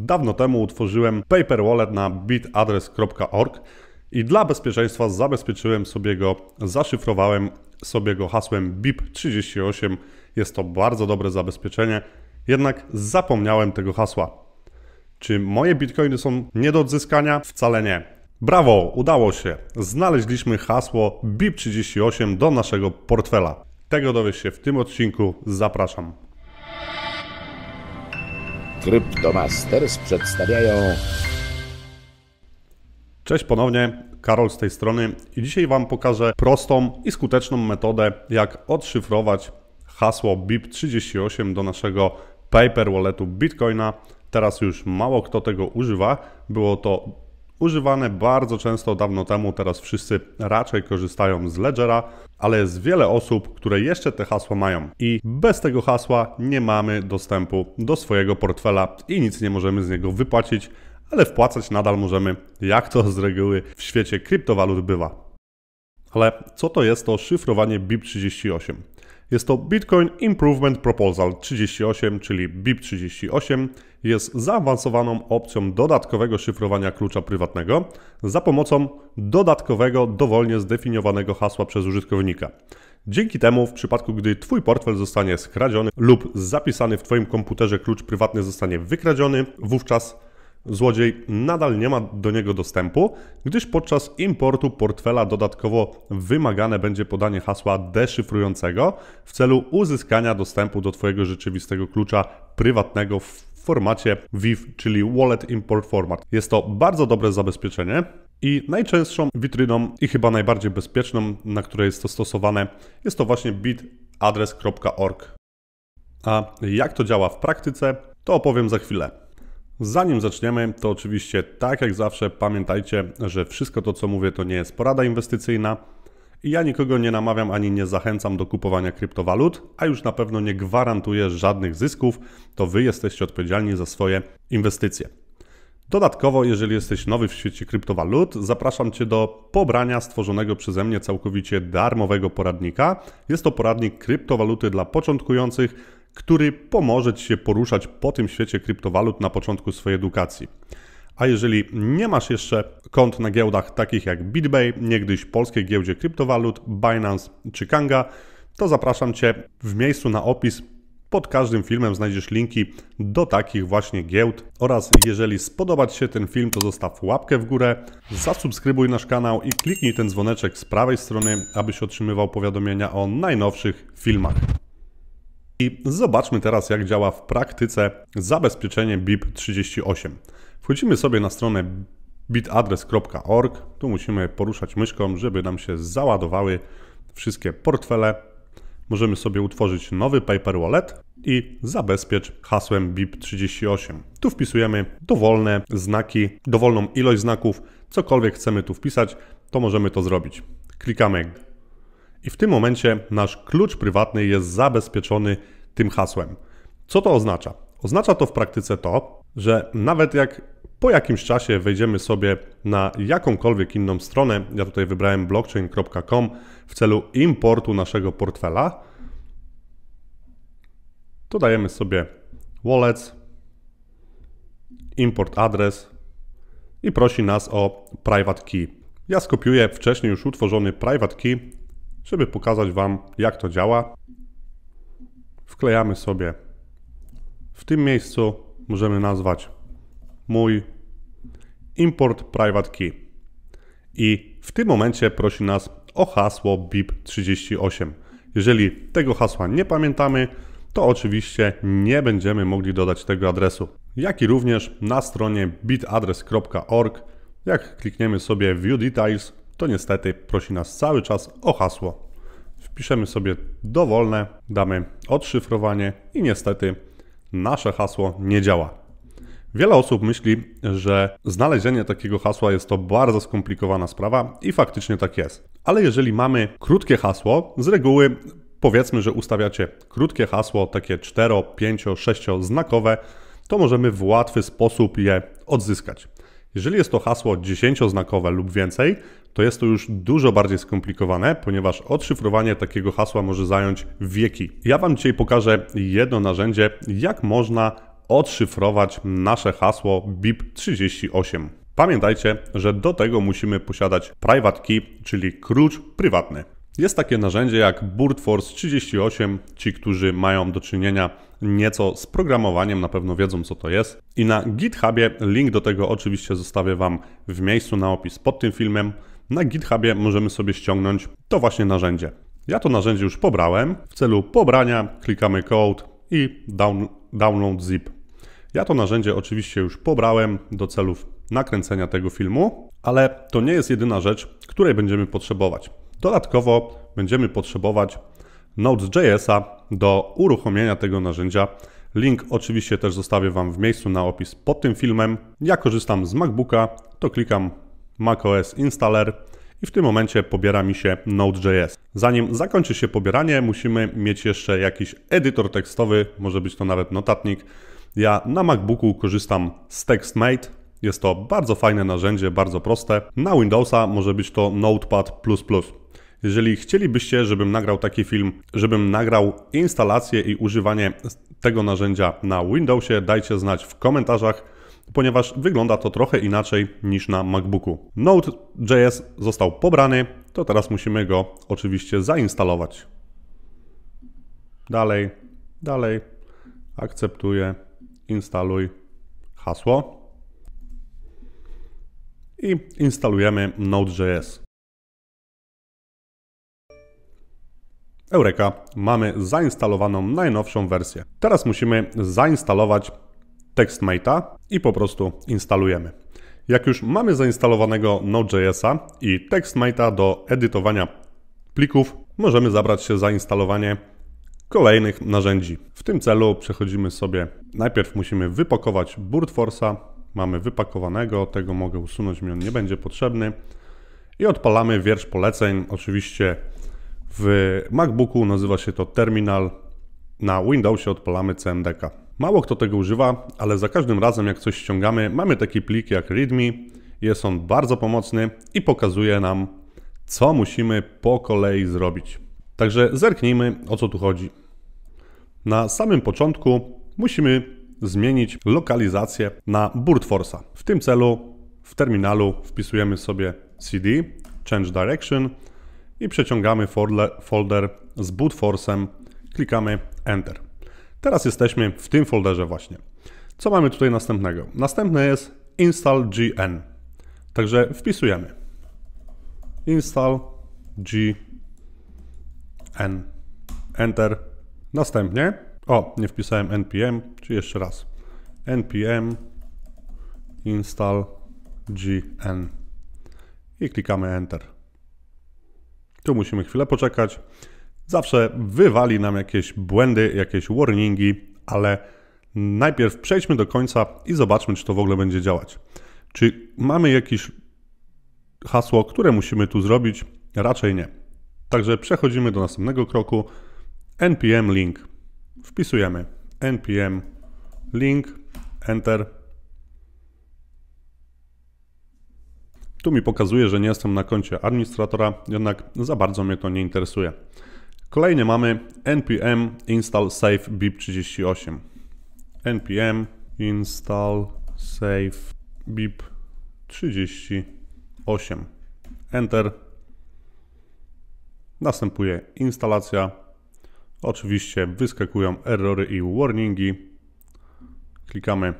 Dawno temu utworzyłem paper wallet na bitadres.org i dla bezpieczeństwa zabezpieczyłem sobie go, zaszyfrowałem sobie go hasłem BIP38. Jest to bardzo dobre zabezpieczenie, jednak zapomniałem tego hasła. Czy moje bitcoiny są nie do odzyskania? Wcale nie. Brawo, udało się. Znaleźliśmy hasło BIP38 do naszego portfela. Tego dowiesz się w tym odcinku. Zapraszam. Cryptomasters przedstawiają... Cześć ponownie, Karol z tej strony i dzisiaj Wam pokażę prostą i skuteczną metodę, jak odszyfrować hasło BIP38 do naszego paper walletu Bitcoina. Teraz już mało kto tego używa. Było to używane bardzo często dawno temu, teraz wszyscy raczej korzystają z Ledgera ale jest wiele osób, które jeszcze te hasła mają i bez tego hasła nie mamy dostępu do swojego portfela i nic nie możemy z niego wypłacić, ale wpłacać nadal możemy, jak to z reguły w świecie kryptowalut bywa. Ale co to jest to szyfrowanie BIP38? Jest to Bitcoin Improvement Proposal 38, czyli BIP38. Jest zaawansowaną opcją dodatkowego szyfrowania klucza prywatnego za pomocą dodatkowego, dowolnie zdefiniowanego hasła przez użytkownika. Dzięki temu, w przypadku gdy Twój portfel zostanie skradziony lub zapisany w Twoim komputerze klucz prywatny zostanie wykradziony, wówczas Złodziej nadal nie ma do niego dostępu, gdyż podczas importu portfela dodatkowo wymagane będzie podanie hasła deszyfrującego w celu uzyskania dostępu do Twojego rzeczywistego klucza prywatnego w formacie WIF, czyli Wallet Import Format. Jest to bardzo dobre zabezpieczenie i najczęstszą witryną i chyba najbardziej bezpieczną, na której jest to stosowane, jest to właśnie bitadres.org. A jak to działa w praktyce, to opowiem za chwilę. Zanim zaczniemy, to oczywiście tak jak zawsze pamiętajcie, że wszystko to co mówię to nie jest porada inwestycyjna i ja nikogo nie namawiam ani nie zachęcam do kupowania kryptowalut, a już na pewno nie gwarantuję żadnych zysków, to wy jesteście odpowiedzialni za swoje inwestycje. Dodatkowo, jeżeli jesteś nowy w świecie kryptowalut, zapraszam Cię do pobrania stworzonego przeze mnie całkowicie darmowego poradnika. Jest to poradnik kryptowaluty dla początkujących, który pomoże Ci się poruszać po tym świecie kryptowalut na początku swojej edukacji. A jeżeli nie masz jeszcze kont na giełdach takich jak BitBay, niegdyś polskiej giełdzie kryptowalut, Binance czy Kanga, to zapraszam Cię w miejscu na opis. Pod każdym filmem znajdziesz linki do takich właśnie giełd. Oraz jeżeli spodoba Ci się ten film, to zostaw łapkę w górę, zasubskrybuj nasz kanał i kliknij ten dzwoneczek z prawej strony, abyś otrzymywał powiadomienia o najnowszych filmach. I zobaczmy teraz, jak działa w praktyce zabezpieczenie BIP38. Wchodzimy sobie na stronę bitadres.org. Tu musimy poruszać myszką, żeby nam się załadowały wszystkie portfele. Możemy sobie utworzyć nowy Paper Wallet i zabezpiecz hasłem BIP38. Tu wpisujemy dowolne znaki, dowolną ilość znaków, cokolwiek chcemy tu wpisać, to możemy to zrobić. Klikamy i w tym momencie nasz klucz prywatny jest zabezpieczony tym hasłem. Co to oznacza? Oznacza to w praktyce to, że nawet jak po jakimś czasie wejdziemy sobie na jakąkolwiek inną stronę, ja tutaj wybrałem blockchain.com w celu importu naszego portfela, to dajemy sobie wallet, import adres i prosi nas o private key. Ja skopiuję wcześniej już utworzony private key żeby pokazać Wam, jak to działa. Wklejamy sobie w tym miejscu, możemy nazwać mój import private key. I w tym momencie prosi nas o hasło BIP38. Jeżeli tego hasła nie pamiętamy, to oczywiście nie będziemy mogli dodać tego adresu. Jak i również na stronie bitadres.org, jak klikniemy sobie View Details, to niestety prosi nas cały czas o hasło. Wpiszemy sobie dowolne, damy odszyfrowanie i niestety nasze hasło nie działa. Wiele osób myśli, że znalezienie takiego hasła jest to bardzo skomplikowana sprawa i faktycznie tak jest. Ale jeżeli mamy krótkie hasło, z reguły powiedzmy, że ustawiacie krótkie hasło, takie 4, 5, 6 znakowe, to możemy w łatwy sposób je odzyskać. Jeżeli jest to hasło 10-znakowe lub więcej, to jest to już dużo bardziej skomplikowane, ponieważ odszyfrowanie takiego hasła może zająć wieki. Ja Wam dzisiaj pokażę jedno narzędzie, jak można odszyfrować nasze hasło BIP38. Pamiętajcie, że do tego musimy posiadać private key, czyli klucz prywatny. Jest takie narzędzie jak BurtForce 38. Ci, którzy mają do czynienia nieco z programowaniem, na pewno wiedzą co to jest. I na GitHubie link do tego oczywiście zostawię Wam w miejscu na opis pod tym filmem na GitHubie możemy sobie ściągnąć to właśnie narzędzie. Ja to narzędzie już pobrałem. W celu pobrania klikamy code i down, download zip. Ja to narzędzie oczywiście już pobrałem do celów nakręcenia tego filmu, ale to nie jest jedyna rzecz, której będziemy potrzebować. Dodatkowo będziemy potrzebować Node.js'a do uruchomienia tego narzędzia. Link oczywiście też zostawię Wam w miejscu na opis pod tym filmem. Ja korzystam z MacBooka, to klikam macOS Installer i w tym momencie pobiera mi się Node.js. Zanim zakończy się pobieranie, musimy mieć jeszcze jakiś edytor tekstowy, może być to nawet notatnik. Ja na MacBooku korzystam z TextMate. Jest to bardzo fajne narzędzie, bardzo proste. Na Windowsa może być to Notepad++. Jeżeli chcielibyście, żebym nagrał taki film, żebym nagrał instalację i używanie tego narzędzia na Windowsie, dajcie znać w komentarzach ponieważ wygląda to trochę inaczej niż na MacBooku. Node.js został pobrany, to teraz musimy go oczywiście zainstalować. Dalej, dalej, akceptuję, instaluj hasło i instalujemy Node.js. Eureka, mamy zainstalowaną najnowszą wersję. Teraz musimy zainstalować TextMate'a i po prostu instalujemy. Jak już mamy zainstalowanego Node.js'a i TextMate'a do edytowania plików, możemy zabrać się za instalowanie kolejnych narzędzi. W tym celu przechodzimy sobie, najpierw musimy wypakować BurtForce'a, mamy wypakowanego, tego mogę usunąć, mi on nie będzie potrzebny i odpalamy wiersz poleceń, oczywiście w MacBooku nazywa się to Terminal, na Windowsie odpalamy CMDK. Mało kto tego używa, ale za każdym razem jak coś ściągamy, mamy taki plik jak readme. Jest on bardzo pomocny i pokazuje nam, co musimy po kolei zrobić. Także zerknijmy, o co tu chodzi. Na samym początku musimy zmienić lokalizację na force'a. W tym celu w terminalu wpisujemy sobie cd, change direction i przeciągamy folder, z boot force'em, klikamy Enter. Teraz jesteśmy w tym folderze właśnie. Co mamy tutaj następnego? Następne jest install gn. Także wpisujemy install gn. Enter. Następnie, o, nie wpisałem npm, Czy jeszcze raz. npm install gn i klikamy enter. Tu musimy chwilę poczekać. Zawsze wywali nam jakieś błędy, jakieś warningi, ale najpierw przejdźmy do końca i zobaczmy, czy to w ogóle będzie działać. Czy mamy jakieś hasło, które musimy tu zrobić? Raczej nie. Także przechodzimy do następnego kroku. npm link. Wpisujemy npm link, enter. Tu mi pokazuje, że nie jestem na koncie administratora, jednak za bardzo mnie to nie interesuje. Kolejnie mamy npm install save bip 38 npm install save bip 38 Enter. Następuje instalacja. Oczywiście wyskakują errory i warningi. Klikamy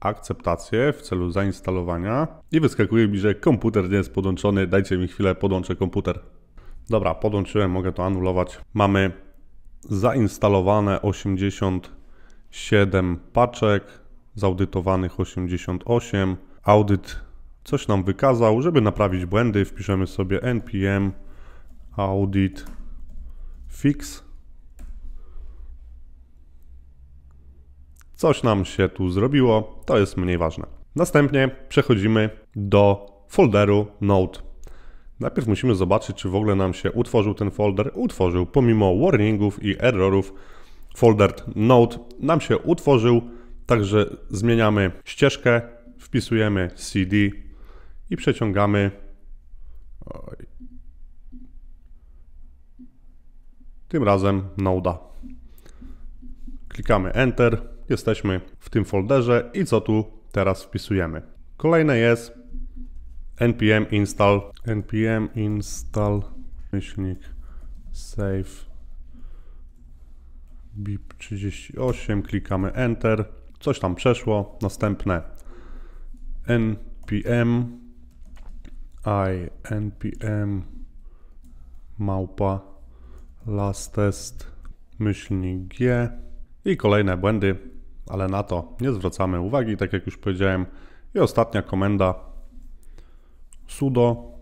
akceptację w celu zainstalowania i wyskakuje mi, że komputer nie jest podłączony. Dajcie mi chwilę, podłączę komputer. Dobra, podłączyłem, mogę to anulować. Mamy zainstalowane 87 paczek, zaudytowanych 88. Audyt coś nam wykazał, żeby naprawić błędy, wpiszemy sobie npm audit fix. Coś nam się tu zrobiło, to jest mniej ważne. Następnie przechodzimy do folderu Node Najpierw musimy zobaczyć, czy w ogóle nam się utworzył ten folder. Utworzył, pomimo warningów i errorów, folder node nam się utworzył, także zmieniamy ścieżkę, wpisujemy cd i przeciągamy tym razem noda. Klikamy Enter, jesteśmy w tym folderze i co tu teraz wpisujemy. Kolejne jest npm install npm install myślnik save bip38 klikamy enter coś tam przeszło następne npm i npm małpa last test myślnik g i kolejne błędy ale na to nie zwracamy uwagi tak jak już powiedziałem i ostatnia komenda sudo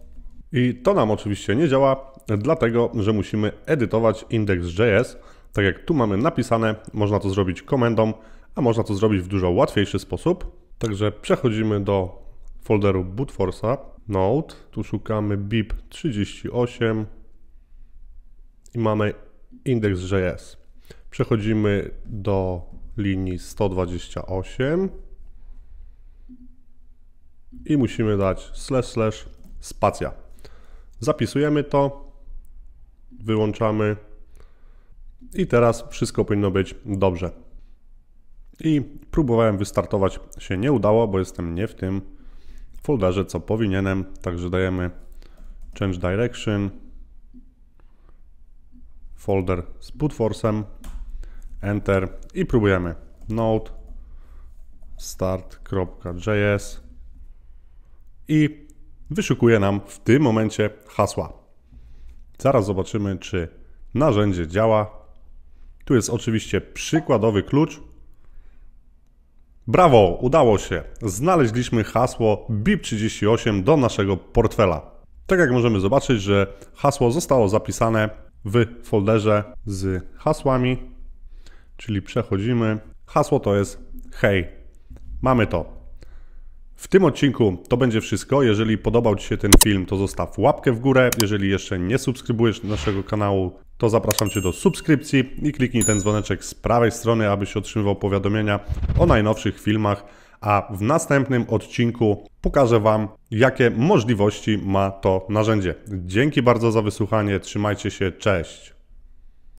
i to nam oczywiście nie działa, dlatego że musimy edytować index.js. Tak jak tu mamy napisane, można to zrobić komendą, a można to zrobić w dużo łatwiejszy sposób. Także przechodzimy do folderu Bootforce'a, Node, tu szukamy bip 38 i mamy index.js. Przechodzimy do linii 128 i musimy dać slash slash spacja. Zapisujemy to, wyłączamy i teraz wszystko powinno być dobrze. I próbowałem wystartować, się nie udało, bo jestem nie w tym folderze, co powinienem, także dajemy change direction, folder z bootforce'em, enter i próbujemy node start.js i wyszukuje nam w tym momencie hasła. Zaraz zobaczymy, czy narzędzie działa. Tu jest oczywiście przykładowy klucz. Brawo, udało się. Znaleźliśmy hasło BIP38 do naszego portfela. Tak jak możemy zobaczyć, że hasło zostało zapisane w folderze z hasłami, czyli przechodzimy. Hasło to jest hej. Mamy to. W tym odcinku to będzie wszystko. Jeżeli podobał Ci się ten film, to zostaw łapkę w górę. Jeżeli jeszcze nie subskrybujesz naszego kanału, to zapraszam Cię do subskrypcji i kliknij ten dzwoneczek z prawej strony, abyś otrzymywał powiadomienia o najnowszych filmach. A w następnym odcinku pokażę Wam, jakie możliwości ma to narzędzie. Dzięki bardzo za wysłuchanie. Trzymajcie się. Cześć.